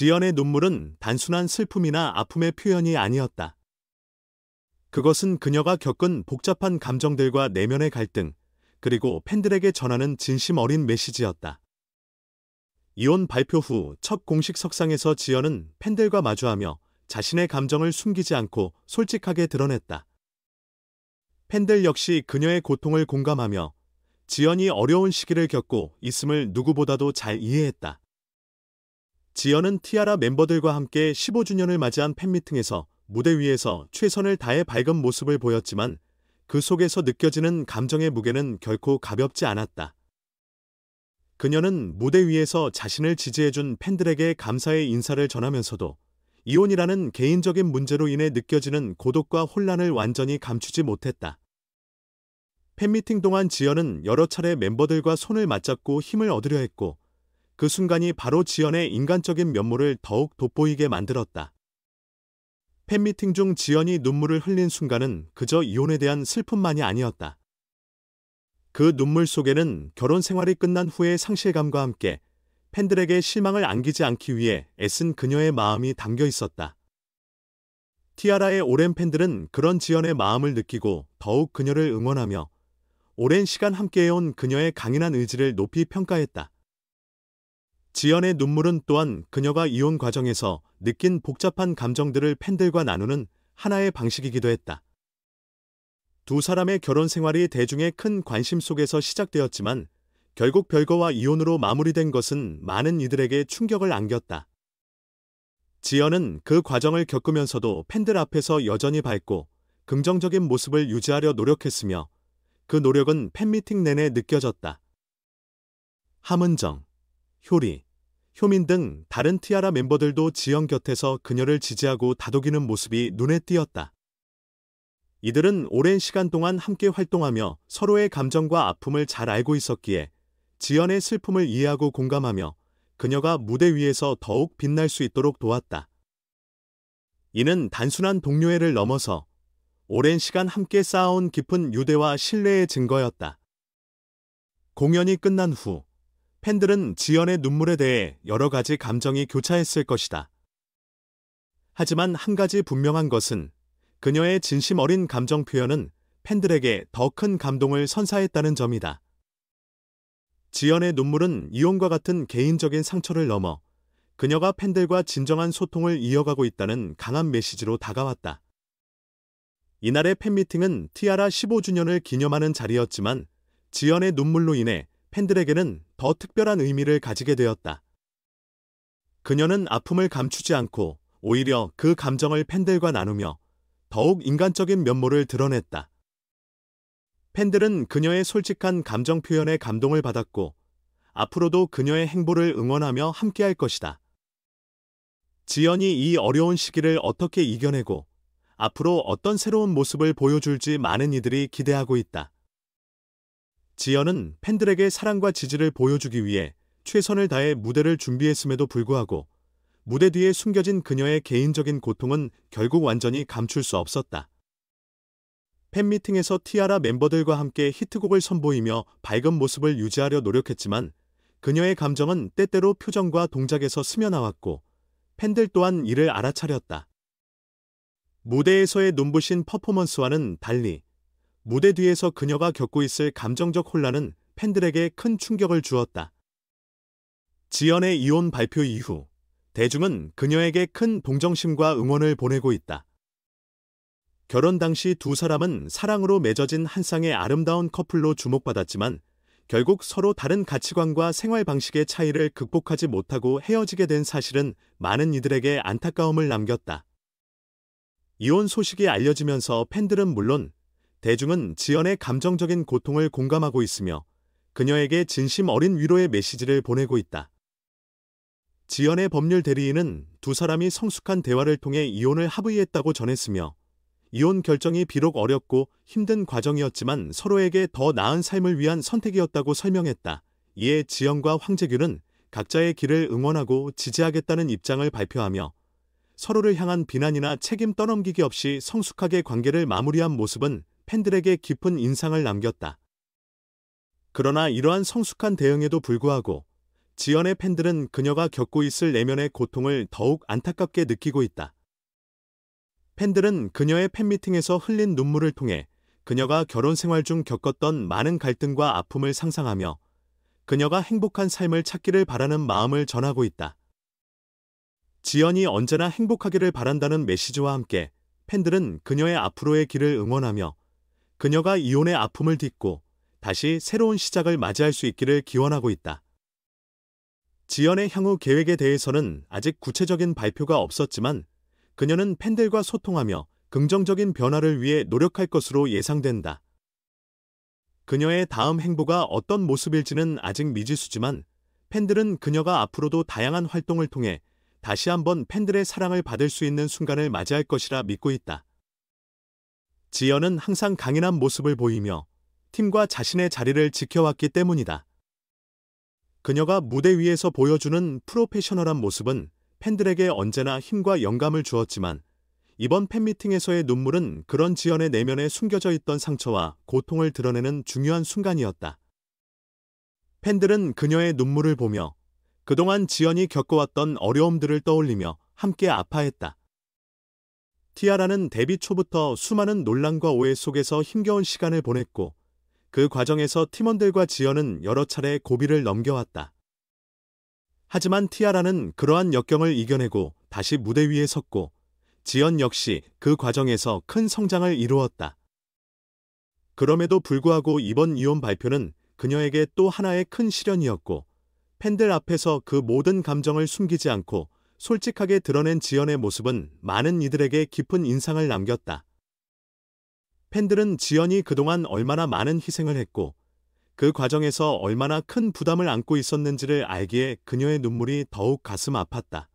지연의 눈물은 단순한 슬픔이나 아픔의 표현이 아니었다. 그것은 그녀가 겪은 복잡한 감정들과 내면의 갈등, 그리고 팬들에게 전하는 진심 어린 메시지였다. 이혼 발표 후 첫 공식 석상에서 지연은 팬들과 마주하며 자신의 감정을 숨기지 않고 솔직하게 드러냈다. 팬들 역시 그녀의 고통을 공감하며 지연이 어려운 시기를 겪고 있음을 누구보다도 잘 이해했다. 지연은 티아라 멤버들과 함께 15주년을 맞이한 팬미팅에서 무대 위에서 최선을 다해 밝은 모습을 보였지만 그 속에서 느껴지는 감정의 무게는 결코 가볍지 않았다. 그녀는 무대 위에서 자신을 지지해준 팬들에게 감사의 인사를 전하면서도 이혼이라는 개인적인 문제로 인해 느껴지는 고독과 혼란을 완전히 감추지 못했다. 팬미팅 동안 지연은 여러 차례 멤버들과 손을 맞잡고 힘을 얻으려 했고 그 순간이 바로 지연의 인간적인 면모를 더욱 돋보이게 만들었다. 팬미팅 중 지연이 눈물을 흘린 순간은 그저 이혼에 대한 슬픔만이 아니었다. 그 눈물 속에는 결혼 생활이 끝난 후의 상실감과 함께 팬들에게 실망을 안기지 않기 위해 애쓴 그녀의 마음이 담겨 있었다. 티아라의 오랜 팬들은 그런 지연의 마음을 느끼고 더욱 그녀를 응원하며 오랜 시간 함께해온 그녀의 강인한 의지를 높이 평가했다. 지연의 눈물은 또한 그녀가 이혼 과정에서 느낀 복잡한 감정들을 팬들과 나누는 하나의 방식이기도 했다. 두 사람의 결혼 생활이 대중의 큰 관심 속에서 시작되었지만 결국 별거와 이혼으로 마무리된 것은 많은 이들에게 충격을 안겼다. 지연은 그 과정을 겪으면서도 팬들 앞에서 여전히 밝고 긍정적인 모습을 유지하려 노력했으며 그 노력은 팬미팅 내내 느껴졌다. 함은정, 효리, 효민 등 다른 티아라 멤버들도 지영 곁에서 그녀를 지지하고 다독이는 모습이 눈에 띄었다. 이들은 오랜 시간 동안 함께 활동하며 서로의 감정과 아픔을 잘 알고 있었기에 지연의 슬픔을 이해하고 공감하며 그녀가 무대 위에서 더욱 빛날 수 있도록 도왔다. 이는 단순한 동료애를 넘어서 오랜 시간 함께 쌓아온 깊은 유대와 신뢰의 증거였다. 공연이 끝난 후 팬들은 지연의 눈물에 대해 여러 가지 감정이 교차했을 것이다. 하지만 한 가지 분명한 것은 그녀의 진심 어린 감정 표현은 팬들에게 더 큰 감동을 선사했다는 점이다. 지연의 눈물은 이혼과 같은 개인적인 상처를 넘어 그녀가 팬들과 진정한 소통을 이어가고 있다는 강한 메시지로 다가왔다. 이날의 팬미팅은 티아라 15주년을 기념하는 자리였지만 지연의 눈물로 인해 팬들에게는 더 특별한 의미를 가지게 되었다. 그녀는 아픔을 감추지 않고 오히려 그 감정을 팬들과 나누며 더욱 인간적인 면모를 드러냈다. 팬들은 그녀의 솔직한 감정 표현에 감동을 받았고 앞으로도 그녀의 행보를 응원하며 함께할 것이다. 지연이 이 어려운 시기를 어떻게 이겨내고 앞으로 어떤 새로운 모습을 보여줄지 많은 이들이 기대하고 있다. 지연은 팬들에게 사랑과 지지를 보여주기 위해 최선을 다해 무대를 준비했음에도 불구하고 무대 뒤에 숨겨진 그녀의 개인적인 고통은 결국 완전히 감출 수 없었다. 팬미팅에서 티아라 멤버들과 함께 히트곡을 선보이며 밝은 모습을 유지하려 노력했지만 그녀의 감정은 때때로 표정과 동작에서 스며나왔고 팬들 또한 이를 알아차렸다. 무대에서의 눈부신 퍼포먼스와는 달리 무대 뒤에서 그녀가 겪고 있을 감정적 혼란은 팬들에게 큰 충격을 주었다. 지연의 이혼 발표 이후 대중은 그녀에게 큰 동정심과 응원을 보내고 있다. 결혼 당시 두 사람은 사랑으로 맺어진 한 쌍의 아름다운 커플로 주목받았지만 결국 서로 다른 가치관과 생활 방식의 차이를 극복하지 못하고 헤어지게 된 사실은 많은 이들에게 안타까움을 남겼다. 이혼 소식이 알려지면서 팬들은 물론 대중은 지연의 감정적인 고통을 공감하고 있으며 그녀에게 진심 어린 위로의 메시지를 보내고 있다. 지연의 법률 대리인은 두 사람이 성숙한 대화를 통해 이혼을 합의했다고 전했으며 이혼 결정이 비록 어렵고 힘든 과정이었지만 서로에게 더 나은 삶을 위한 선택이었다고 설명했다. 이에 지연과 황재균은 각자의 길을 응원하고 지지하겠다는 입장을 발표하며 서로를 향한 비난이나 책임 떠넘기기 없이 성숙하게 관계를 마무리한 모습은 팬들에게 깊은 인상을 남겼다. 그러나 이러한 성숙한 대응에도 불구하고 지연의 팬들은 그녀가 겪고 있을 내면의 고통을 더욱 안타깝게 느끼고 있다. 팬들은 그녀의 팬미팅에서 흘린 눈물을 통해 그녀가 결혼 생활 중 겪었던 많은 갈등과 아픔을 상상하며 그녀가 행복한 삶을 찾기를 바라는 마음을 전하고 있다. 지연이 언제나 행복하기를 바란다는 메시지와 함께 팬들은 그녀의 앞으로의 길을 응원하며 그녀가 이혼의 아픔을 딛고 다시 새로운 시작을 맞이할 수 있기를 기원하고 있다. 지연의 향후 계획에 대해서는 아직 구체적인 발표가 없었지만 그녀는 팬들과 소통하며 긍정적인 변화를 위해 노력할 것으로 예상된다. 그녀의 다음 행보가 어떤 모습일지는 아직 미지수지만 팬들은 그녀가 앞으로도 다양한 활동을 통해 다시 한번 팬들의 사랑을 받을 수 있는 순간을 맞이할 것이라 믿고 있다. 지연은 항상 강인한 모습을 보이며 팀과 자신의 자리를 지켜왔기 때문이다. 그녀가 무대 위에서 보여주는 프로페셔널한 모습은 팬들에게 언제나 힘과 영감을 주었지만 이번 팬미팅에서의 눈물은 그런 지연의 내면에 숨겨져 있던 상처와 고통을 드러내는 중요한 순간이었다. 팬들은 그녀의 눈물을 보며 그동안 지연이 겪어왔던 어려움들을 떠올리며 함께 아파했다. 티아라는 데뷔 초부터 수많은 논란과 오해 속에서 힘겨운 시간을 보냈고 그 과정에서 팀원들과 지연은 여러 차례 고비를 넘겨왔다. 하지만 티아라는 그러한 역경을 이겨내고 다시 무대 위에 섰고 지연 역시 그 과정에서 큰 성장을 이루었다. 그럼에도 불구하고 이번 이혼 발표는 그녀에게 또 하나의 큰 시련이었고 팬들 앞에서 그 모든 감정을 숨기지 않고 솔직하게 드러낸 지연의 모습은 많은 이들에게 깊은 인상을 남겼다. 팬들은 지연이 그동안 얼마나 많은 희생을 했고 그 과정에서 얼마나 큰 부담을 안고 있었는지를 알기에 그녀의 눈물이 더욱 가슴 아팠다.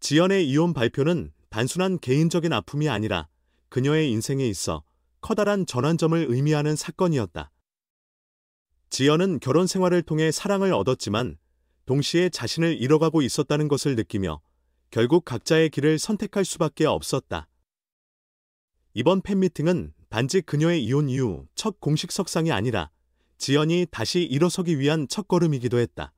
지연의 이혼 발표는 단순한 개인적인 아픔이 아니라 그녀의 인생에 있어 커다란 전환점을 의미하는 사건이었다. 지연은 결혼 생활을 통해 사랑을 얻었지만 동시에 자신을 잃어가고 있었다는 것을 느끼며 결국 각자의 길을 선택할 수밖에 없었다. 이번 팬미팅은 단지 그녀의 이혼 이후 첫 공식 석상이 아니라 지연이 다시 일어서기 위한 첫걸음이기도 했다.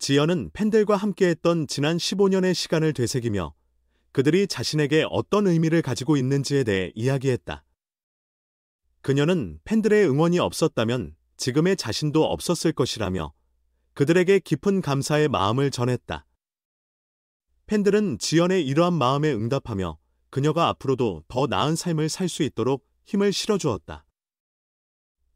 지연은 팬들과 함께했던 지난 15년의 시간을 되새기며 그들이 자신에게 어떤 의미를 가지고 있는지에 대해 이야기했다. 그녀는 팬들의 응원이 없었다면 지금의 자신도 없었을 것이라며 그들에게 깊은 감사의 마음을 전했다. 팬들은 지연의 이러한 마음에 응답하며 그녀가 앞으로도 더 나은 삶을 살 수 있도록 힘을 실어주었다.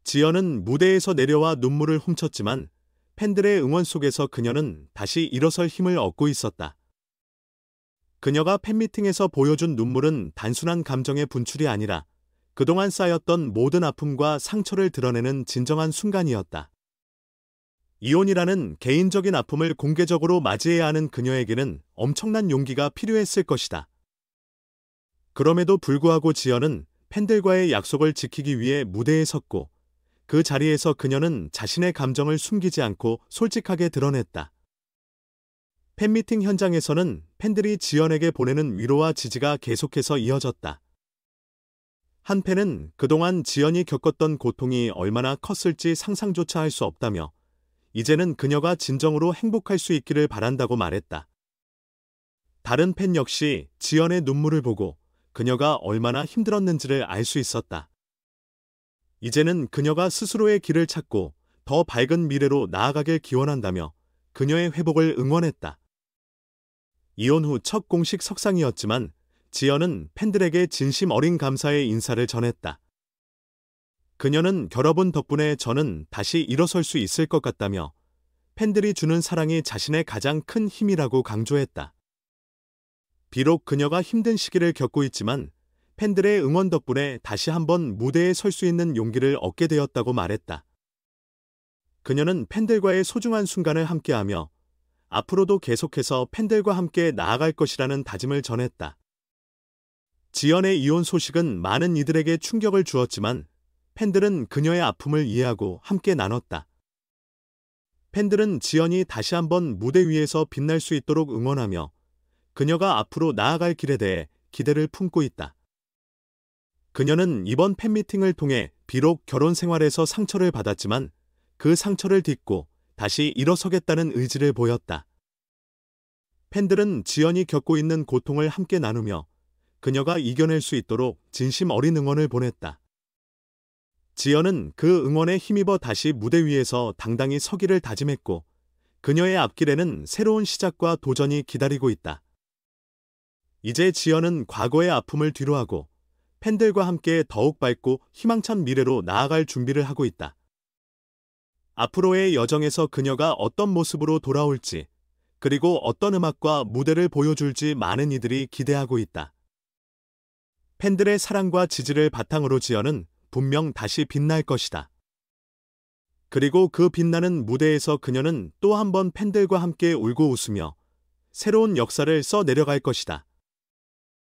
지연은 무대에서 내려와 눈물을 훔쳤지만 팬들의 응원 속에서 그녀는 다시 일어설 힘을 얻고 있었다. 그녀가 팬미팅에서 보여준 눈물은 단순한 감정의 분출이 아니라 그동안 쌓였던 모든 아픔과 상처를 드러내는 진정한 순간이었다. 이혼이라는 개인적인 아픔을 공개적으로 맞이해야 하는 그녀에게는 엄청난 용기가 필요했을 것이다. 그럼에도 불구하고 지연은 팬들과의 약속을 지키기 위해 무대에 섰고 그 자리에서 그녀는 자신의 감정을 숨기지 않고 솔직하게 드러냈다. 팬미팅 현장에서는 팬들이 지연에게 보내는 위로와 지지가 계속해서 이어졌다. 한 팬은 그동안 지연이 겪었던 고통이 얼마나 컸을지 상상조차 할 수 없다며 이제는 그녀가 진정으로 행복할 수 있기를 바란다고 말했다. 다른 팬 역시 지연의 눈물을 보고 그녀가 얼마나 힘들었는지를 알 수 있었다. 이제는 그녀가 스스로의 길을 찾고 더 밝은 미래로 나아가길 기원한다며 그녀의 회복을 응원했다. 이혼 후 첫 공식 석상이었지만 지연은 팬들에게 진심 어린 감사의 인사를 전했다. 그녀는 결합은 덕분에 저는 다시 일어설 수 있을 것 같다며 팬들이 주는 사랑이 자신의 가장 큰 힘이라고 강조했다. 비록 그녀가 힘든 시기를 겪고 있지만 팬들의 응원 덕분에 다시 한번 무대에 설 수 있는 용기를 얻게 되었다고 말했다. 그녀는 팬들과의 소중한 순간을 함께하며 앞으로도 계속해서 팬들과 함께 나아갈 것이라는 다짐을 전했다. 지연의 이혼 소식은 많은 이들에게 충격을 주었지만 팬들은 그녀의 아픔을 이해하고 함께 나눴다. 팬들은 지연이 다시 한번 무대 위에서 빛날 수 있도록 응원하며 그녀가 앞으로 나아갈 길에 대해 기대를 품고 있다. 그녀는 이번 팬미팅을 통해 비록 결혼 생활에서 상처를 받았지만 그 상처를 딛고 다시 일어서겠다는 의지를 보였다. 팬들은 지연이 겪고 있는 고통을 함께 나누며 그녀가 이겨낼 수 있도록 진심 어린 응원을 보냈다. 지연은 그 응원에 힘입어 다시 무대 위에서 당당히 서기를 다짐했고 그녀의 앞길에는 새로운 시작과 도전이 기다리고 있다. 이제 지연은 과거의 아픔을 뒤로하고 팬들과 함께 더욱 밝고 희망찬 미래로 나아갈 준비를 하고 있다. 앞으로의 여정에서 그녀가 어떤 모습으로 돌아올지, 그리고 어떤 음악과 무대를 보여줄지 많은 이들이 기대하고 있다. 팬들의 사랑과 지지를 바탕으로 지연은 분명 다시 빛날 것이다. 그리고 그 빛나는 무대에서 그녀는 또 한 번 팬들과 함께 울고 웃으며 새로운 역사를 써 내려갈 것이다.